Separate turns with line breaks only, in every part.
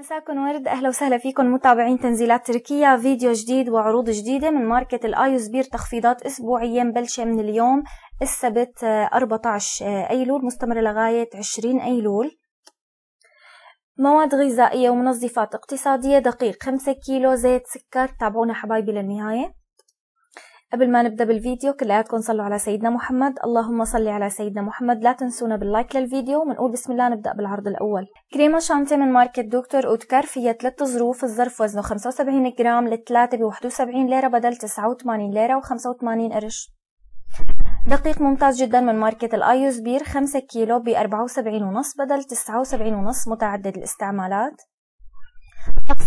مساكم ورد اهلا وسهلا فيكم متابعين تنزيلات تركيا فيديو جديد وعروض جديده من ماركه الايوزبير بير تخفيضات اسبوعيه مبلشه من اليوم السبت 14 آه، آه، ايلول مستمره لغايه 20 ايلول مواد غذائيه ومنظفات اقتصاديه دقيق 5 كيلو زيت سكر تابعونا حبايبي للنهايه قبل ما نبدا بالفيديو كلياتكم صلوا على سيدنا محمد اللهم صل على سيدنا محمد لا تنسونا باللايك للفيديو ومنقول بسم الله نبدا بالعرض الاول كريمه شانتي من ماركه دكتور اوتكار فيها ثلاث ظروف الظرف وزنه 75 جرام للثلاثه ب 71 ليره بدل 89 ليره و85 قرش دقيق ممتاز جدا من ماركة الايوس بير 5 كيلو ب 74.5 بدل 79.5 متعدد الاستعمالات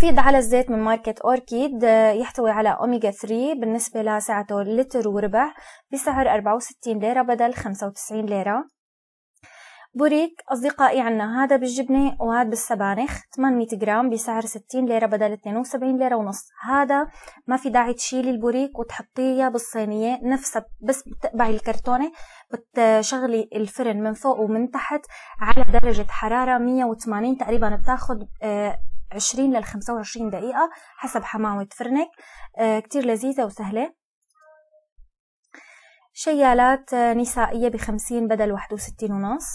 تخفيض على الزيت من ماركة أوركيد آه، يحتوي على أوميجا 3 بالنسبة لسعته لتر وربع بسعر 64 ليرة بدل 95 ليرة بوريك أصدقائي عنا هذا بالجبنة وهذا بالسبانخ 800 جرام بسعر 60 ليرة بدل 72 ليرة ونص هذا ما في داعي تشيلي البوريك وتحطيه بالصينية نفسها بس بتقبعي الكرتونة بتشغلي الفرن من فوق ومن تحت على درجة حرارة 180 تقريبا بتاخد آه، 20 لل 25 دقيقة حسب حمامة فرنك آه، كتير لذيذة وسهلة شيالات آه، نسائية ب 50 بدل 61 ونص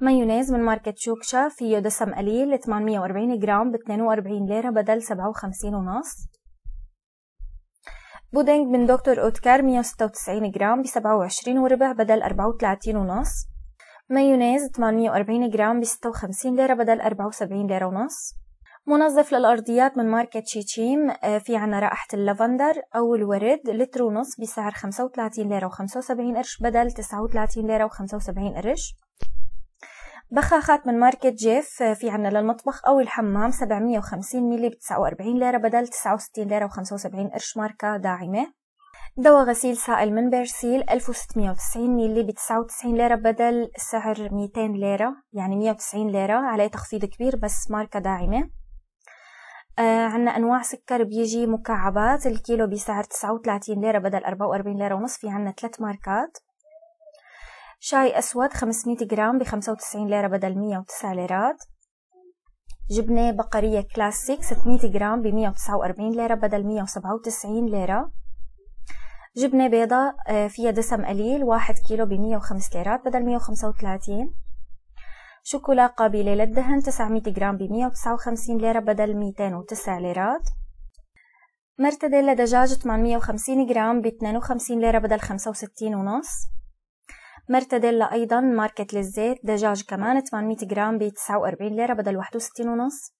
مايونيز من ماركة شوكشا فيه دسم قليل 840 جرام ب 42 ليرة بدل 57 ونص بودنج من دكتور أوتكار 196 جرام ب 27 وربع بدل 34 ونص مايونيز 840 جرام ب 56 ليرة بدل 74 ليرة ونص منظف للأرضيات من ماركة تشيتشيم آه، في عنا رائحة اللافندر أو الورد لتر ونص بسعر 35 ليرة و75 قرش بدل 39 ليرة و75 قرش بخاخات من ماركة جيف آه، في عنا للمطبخ أو الحمام 750 ملي ب 49 ليرة بدل 69 ليرة و75 قرش ماركة داعمة دواء غسيل سائل من بيرسيل 1690 ميلي ب 99 ليرة بدل سعر 200 ليرة يعني 190 ليرة عليه تخفيض كبير بس ماركة داعمة آه عنا أنواع سكر بيجي مكعبات الكيلو بسعر 39 ليرة بدل 44 ليرة ونص في عنا ثلاث ماركات شاي أسود 500 جرام ب 95 ليرة بدل 109 ليرات جبنة بقرية كلاسيك 600 جرام ب 149 ليرة بدل 197 ليرة جبنة بيضة آه، فيها دسم قليل واحد كيلو بمية وخمس ليرات بدل مية وخمسة وثلاثين شوكولا قابلة للدهن تسعمية جرام بمية وتسعة وخمسين ليرة بدل ميتين وتسع ليرات مرتديلا دجاج 850 جرام ب 52 ليرة بدل 65 ونص مرتديلا أيضا ماركة للزيت دجاج كمان 800 جرام ب 49 ليرة بدل 61 ونص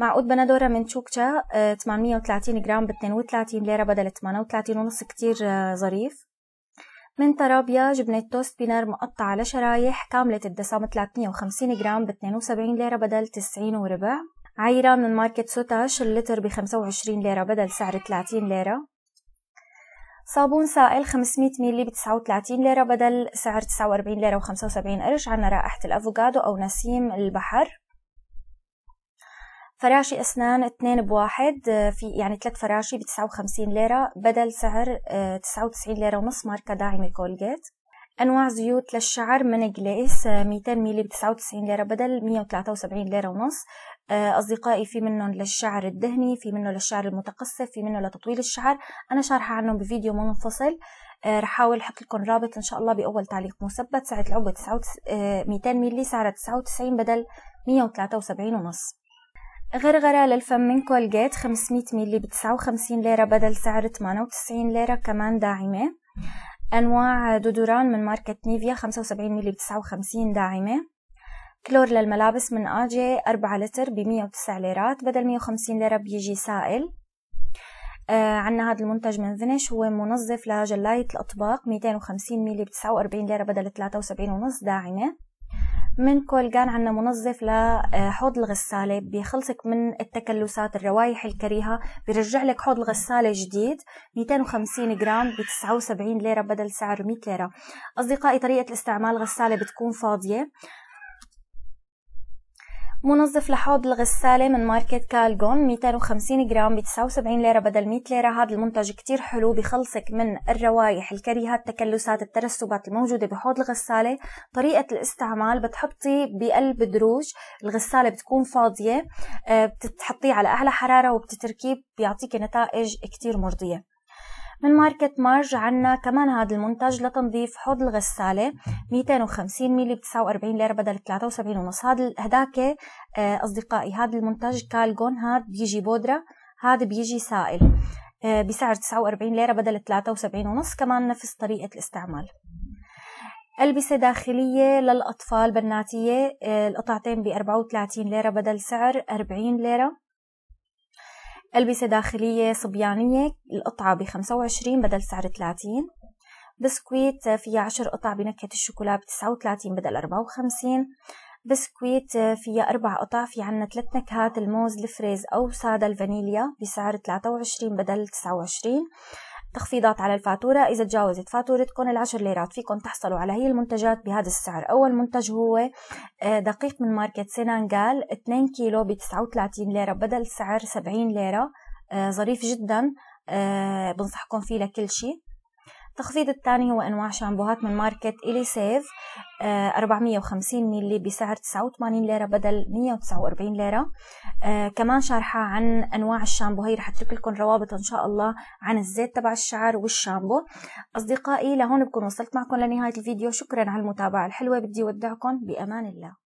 معقود بندورة من تشوكتشا 830 آه، جرام ب 32 ليرة بدل 38 ونص كتير آه، ظريف من ترابيا جبنة توست بينار مقطعة على شرايح كاملة الدسام 350 جرام ب 72 ليرة بدل 90 وربع عيرة من ماركة سوتاش اللتر ب 25 ليرة بدل سعر 30 ليرة صابون سائل 500 ميلي ب 39 ليرة بدل سعر 49 ليرة و 75 قرش عنا رائحة الأفوكادو أو نسيم البحر فراشي أسنان اثنين بواحد آه، في يعني ثلاث فراشي ب 59 ليرة بدل سعر 99 آه، ليرة ونص ماركة داعمة كولجيت أنواع زيوت للشعر من جليس 200 آه، ميلي ب 99 ليرة بدل 173 ليرة ونص أصدقائي في منهم للشعر الدهني في منه للشعر المتقصف في منه لتطويل الشعر أنا شارحة عنهم بفيديو منفصل رح أحاول أحط لكم رابط إن شاء الله بأول تعليق مثبت سعر العبوة 200 ميلي سعرها 99 بدل 173 ونص غرغرة للفم من كولجيت 500 ميلي ب 59 ليرة بدل سعر 98 ليرة كمان داعمة أنواع دودوران من ماركة نيفيا 75 ميلي ب 59 داعمة كلور للملابس من آجي 4 لتر ب 109 ليرات بدل 150 ليرة بيجي سائل آه عنا هذا المنتج من فينيش هو منظف لجلاية الأطباق 250 ميلي ب 49 ليرة بدل 73 ونص داعمة من كولجان عندنا منظف لحوض آه، الغسالة بيخلصك من التكلسات الروائح الكريهة بيرجع لك حوض الغسالة جديد 250 جرام ب 79 ليرة بدل سعر 100 ليرة أصدقائي طريقة الاستعمال غسالة بتكون فاضية منظف لحوض الغسالة من ماركة كالجون 250 جرام ب 79 ليرة بدل 100 ليرة هذا المنتج كتير حلو بخلصك من الروايح الكريهات التكلسات الترسبات الموجودة بحوض الغسالة طريقة الاستعمال بتحطي بقلب دروج الغسالة بتكون فاضية آه، بتحطيه على أعلى حرارة وبتتركيه بيعطيك نتائج كتير مرضية من ماركت مارج عنا كمان هذا المنتج لتنظيف حوض الغسالة 250 ملي ب 49 ليرة بدل 73 ونص هذا هداك آه، أصدقائي هذا المنتج كالجون هذا بيجي بودرة هذا بيجي سائل آه، بسعر 49 ليرة بدل 73 ونص كمان نفس طريقة الاستعمال ألبسة داخلية للأطفال بناتية آه، القطعتين ب 34 ليرة بدل سعر 40 ليرة ألبسة داخلية صبيانية القطعة ب 25 بدل سعر 30 بسكويت فيها 10 قطع بنكهة الشوكولا ب 39 بدل 54 بسكويت فيها 4 قطع في عنا 3 نكهات الموز الفريز أو سادة الفانيليا بسعر 23 بدل 29 تخفيضات على الفاتورة إذا تجاوزت فاتورتكم العشر ليرات فيكم تحصلوا على هي المنتجات بهذا السعر أول منتج هو آه، دقيق من ماركة سينانجال 2 كيلو ب 39 ليرة بدل سعر 70 ليرة آه، ظريف جدا آه، بنصحكم فيه لكل شيء التخفيض الثاني هو انواع شامبوهات من ماركه الي سيف 450 آه، مللي بسعر 89 ليره بدل 149 ليره آه، كمان شارحه عن انواع الشامبو هي رح اترك لكم روابط ان شاء الله عن الزيت تبع الشعر والشامبو اصدقائي لهون بكون وصلت معكم لنهايه الفيديو شكرا على المتابعه الحلوه بدي اودعكم بامان الله